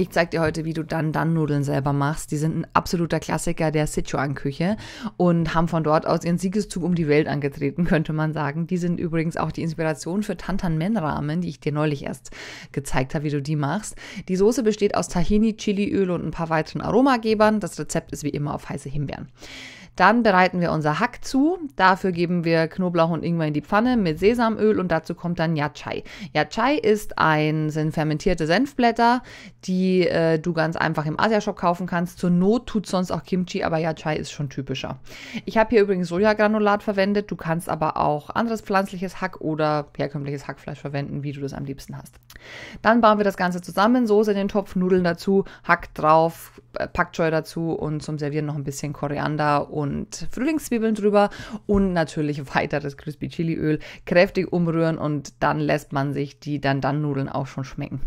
Ich zeige dir heute, wie du dann dann Nudeln selber machst. Die sind ein absoluter Klassiker der Sichuan-Küche und haben von dort aus ihren Siegeszug um die Welt angetreten, könnte man sagen. Die sind übrigens auch die Inspiration für Tantan-Men-Ramen, die ich dir neulich erst gezeigt habe, wie du die machst. Die Soße besteht aus Tahini, Chiliöl und ein paar weiteren Aromagebern. Das Rezept ist wie immer auf heiße Himbeeren. Dann bereiten wir unser Hack zu. Dafür geben wir Knoblauch und Ingwer in die Pfanne mit Sesamöl und dazu kommt dann Yachai. Yachai ist ein, sind fermentierte Senfblätter, die die äh, du ganz einfach im Asia-Shop kaufen kannst. Zur Not tut sonst auch Kimchi, aber ja, Chai ist schon typischer. Ich habe hier übrigens Sojagranulat verwendet. Du kannst aber auch anderes pflanzliches Hack oder herkömmliches Hackfleisch verwenden, wie du das am liebsten hast. Dann bauen wir das Ganze zusammen. Soße in den Topf, Nudeln dazu, Hack drauf, äh, Pak Choi dazu und zum Servieren noch ein bisschen Koriander und Frühlingszwiebeln drüber und natürlich weiteres Crispy Chili Öl. Kräftig umrühren und dann lässt man sich die dann dann Nudeln auch schon schmecken.